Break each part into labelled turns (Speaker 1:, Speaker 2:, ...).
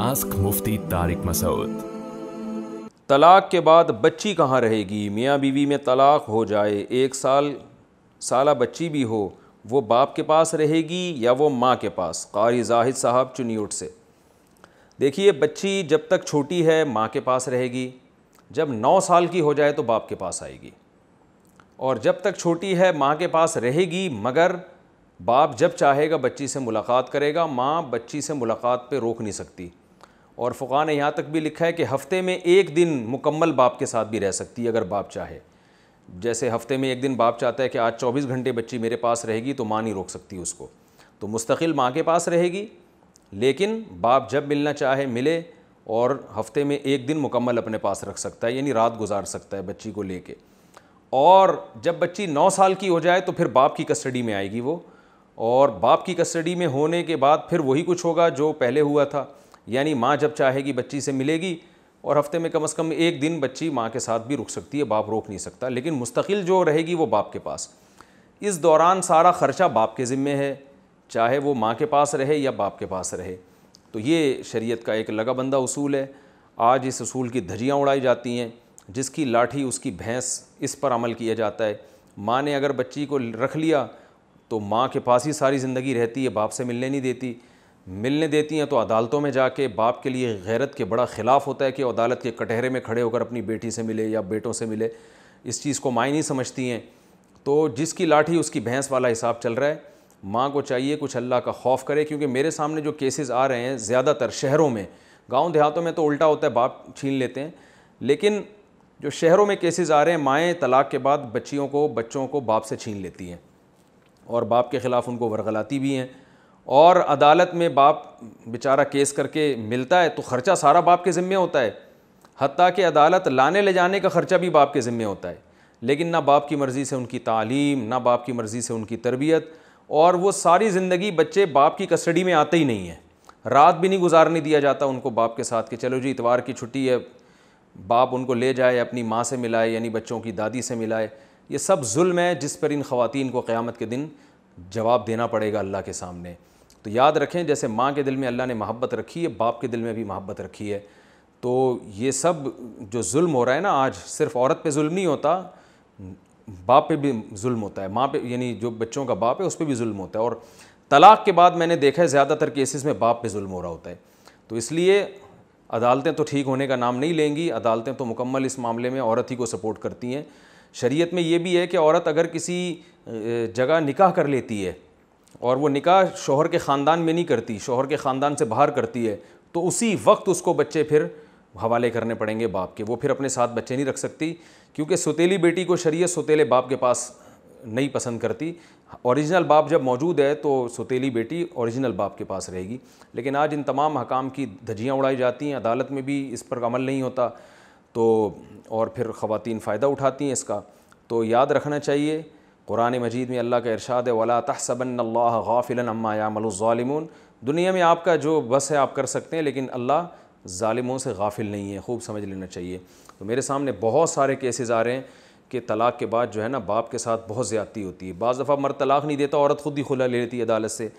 Speaker 1: ask मुफ्ती तारिक मसूद तलाक के बाद बच्ची कहाँ रहेगी मियाँ बीवी में तलाक हो जाए एक साल साला बच्ची भी हो वो बाप के पास रहेगी या वो माँ के पास कारी जाहिद साहब चुनीट से देखिए बच्ची जब तक छोटी है माँ के पास रहेगी जब नौ साल की हो जाए तो बाप के पास आएगी और जब तक छोटी है माँ के पास रहेगी मगर बाप जब चाहेगा बच्ची से मुलाकात करेगा माँ बच्ची से मुलाकात पे रोक नहीं सकती और फ़ुक़ा ने यहाँ तक भी लिखा है कि हफ़्ते में एक दिन मुकम्मल बाप के साथ भी रह सकती है अगर बाप चाहे जैसे हफ़्ते में एक दिन बाप चाहता है कि आज चौबीस घंटे बच्ची मेरे पास रहेगी तो माँ नहीं रोक सकती उसको तो मुस्तकिल माँ के पास रहेगी लेकिन बाप जब मिलना चाहे मिले और हफ़्ते में एक दिन मुकम्मल अपने पास रख सकता है यानी रात गुजार सकता है बच्ची को लेके और जब बच्ची नौ साल की हो जाए तो फिर बाप की कस्टडी में आएगी वो और बाप की कस्टडी में होने के बाद फिर वही कुछ होगा जो पहले हुआ था यानी माँ जब चाहेगी बच्ची से मिलेगी और हफ्ते में कम अज़ कम एक दिन बच्ची माँ के साथ भी रुक सकती है बाप रोक नहीं सकता लेकिन मुस्तकिल जो रहेगी वो बाप के पास इस दौरान सारा ख़र्चा बाप के ज़िम्मे है चाहे वो माँ के पास रहे या बाप के पास रहे तो ये शरीयत का एक लगा बंदा उसूल है आज इस उसूल की धजियाँ उड़ाई जाती हैं जिसकी लाठी उसकी भैंस इस पर अमल किया जाता है माँ ने अगर बच्ची को रख लिया तो माँ के पास ही सारी ज़िंदगी रहती है बाप से मिलने नहीं देती मिलने देती हैं तो अदालतों में जाके बाप के लिए गैरत के बड़ा ख़िलाफ़ होता है कि अदालत के कटहरे में खड़े होकर अपनी बेटी से मिले या बेटों से मिले इस चीज़ को मायने समझती हैं तो जिसकी लाठी उसकी भैंस वाला हिसाब चल रहा है माँ को चाहिए कुछ अल्लाह का खौफ करे क्योंकि मेरे सामने जो केसेस आ रहे हैं ज़्यादातर शहरों में गांव देहातों में तो उल्टा होता है बाप छीन लेते हैं लेकिन जो शहरों में केसेस आ रहे हैं माएँ तलाक के बाद बच्चियों को बच्चों को बाप से छीन लेती हैं और बाप के ख़िलाफ़ उनको वरगलाती भी हैं और अदालत में बाप बेचारा केस करके मिलता है तो ख़र्चा सारा बाप के ज़िम्मे होता है हती कि अदालत लाने ले जाने का ख़र्चा भी बाप के ज़िम्मे होता है लेकिन ना बाप की मर्ज़ी से उनकी तालीम ना बाप की मर्ज़ी से उनकी तरबियत और वो सारी ज़िंदगी बच्चे बाप की कस्टडी में आते ही नहीं हैं रात भी नहीं गुजारने दिया जाता उनको बाप के साथ कि चलो जी इतवार की छुट्टी है बाप उनको ले जाए अपनी माँ से मिलाए यानी बच्चों की दादी से मिलाए ये सब जुल्म है जिस पर इन ख़वातीन को क़्यामत के दिन जवाब देना पड़ेगा अल्लाह के सामने तो याद रखें जैसे माँ के दिल में अल्लाह ने मोहब्बत रखी है बाप के दिल में भी मोहब्बत रखी है तो ये सब जो जुल्म हो रहा है ना आज सिर्फ औरत पे जुल्म नहीं होता बाप पे भी जुल्म होता है माँ पे यानी जो बच्चों का बाप है उस पर भी जुल्म होता है और तलाक़ के बाद मैंने देखा है ज़्यादातर केसेस में बाप पे जुल्म हो रहा होता है तो इसलिए अदालतें तो ठीक होने का नाम नहीं लेंगी अदालतें तो मुकम्मल इस मामले में औरत ही को सपोर्ट करती हैं शरीयत में ये भी है कि औरत अगर किसी जगह निकाह कर लेती है और वो निकाह शोहर के ख़ानदान में नहीं करती शोहर के ख़ानदान से बाहर करती है तो उसी वक्त उसको बच्चे फिर हवाले करने पड़ेंगे बाप के वो फिर अपने साथ बच्चे नहीं रख सकती क्योंकि सतीली बेटी को शरीय सतीले बाप के पास नहीं पसंद करती ओरिजिनल बाप जब मौजूद है तो सतीली बेटी ओरिजिनल बाप के पास रहेगी लेकिन आज इन तमाम हकाम की धजियाँ उड़ाई जाती हैं अदालत में भी इस पर अमल नहीं होता तो और फिर ख़वान फ़ायदा उठाती हैं इसका तो याद रखना चाहिए कुरान मजीद में अल्लाह का इरशाद वला तहसबन गाफिलन अम्मा यामलुलमून दुनिया में आपका जो बस है आप कर सकते हैं लेकिन अल्लाह ालिमों से गाफिल नहीं है खूब समझ लेना चाहिए तो मेरे सामने बहुत सारे केसेज़ आ रहे हैं कि तलाक़ के बाद जो है ना बाप के साथ बहुत ज़्यादती होती है बाज़ दफ़ा मर्द तलाक़ नहीं देता औरत ख़ुद ही खुला ले लेती है अदालत से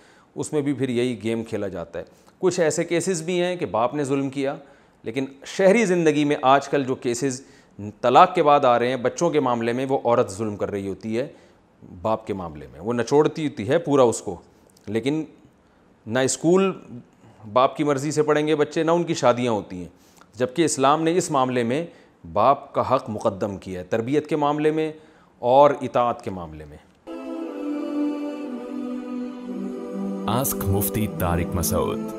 Speaker 1: उसमें भी फिर यही गेम खेला जाता है कुछ ऐसे केसेज़ भी हैं कि बाप ने जुल्म किया लेकिन शहरी ज़िंदगी में आज कल जो केसेज़ तलाक़ के बाद आ रहे हैं बच्चों के मामले में वो औरत जुल्म कर रही होती है बाप के मामले में वो नचोड़ती होती है पूरा उसको लेकिन ना स्कूल बाप की मर्ज़ी से पढ़ेंगे बच्चे ना उनकी शादियाँ होती हैं जबकि इस्लाम ने इस मामले में बाप का हक़ मुकदम किया है तरबियत के मामले में और इतात के मामले में आस्क मुफ्ती तारिक मसूद